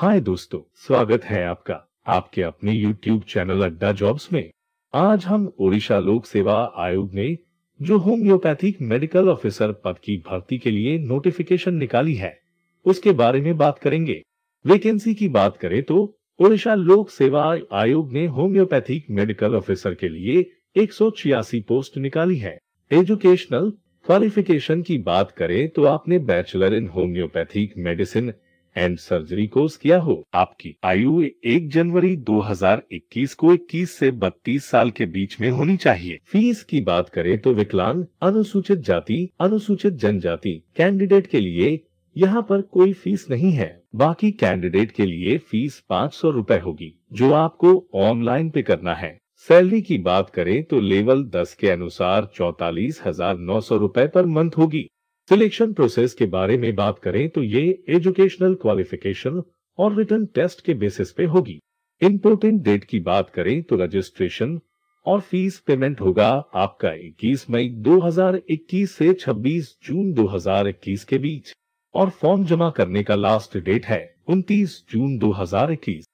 हाय दोस्तों स्वागत है आपका आपके अपने यूट्यूब चैनल अड्डा जॉब्स में आज हम ओडिशा लोक सेवा आयोग ने जो होम्योपैथिक मेडिकल ऑफिसर पद की भर्ती के लिए नोटिफिकेशन निकाली है उसके बारे में बात करेंगे वैकेंसी की बात करें तो ओडिशा लोक सेवा आयोग ने होम्योपैथिक मेडिकल ऑफिसर के लिए एक पोस्ट निकाली है एजुकेशनल क्वालिफिकेशन की बात करें तो आपने bachelor in homoeopathic medicine and surgery course किया हो आपकी आयु एक जनवरी 2021 को 21 से 32 साल के बीच में होनी चाहिए फीस की बात करें तो विकलांग अनुसूचित जाति अनुसूचित जनजाति कैंडिडेट के लिए यहाँ पर कोई फीस नहीं है बाकी कैंडिडेट के लिए फीस पाँच सौ रूपए होगी जो आपको ऑनलाइन पे करना है सैलरी की बात करें तो लेवल 10 के अनुसार चौतालीस हजार नौ सौ रूपए पर मंथ होगी सिलेक्शन प्रोसेस के बारे में बात करें तो ये एजुकेशनल क्वालिफिकेशन और रिटर्न टेस्ट के बेसिस पे होगी इम्पोर्टेंट डेट की बात करें तो रजिस्ट्रेशन और फीस पेमेंट होगा आपका 21 मई 2021 से 26 जून 2021 के बीच और फॉर्म जमा करने का लास्ट डेट है 29 जून 2021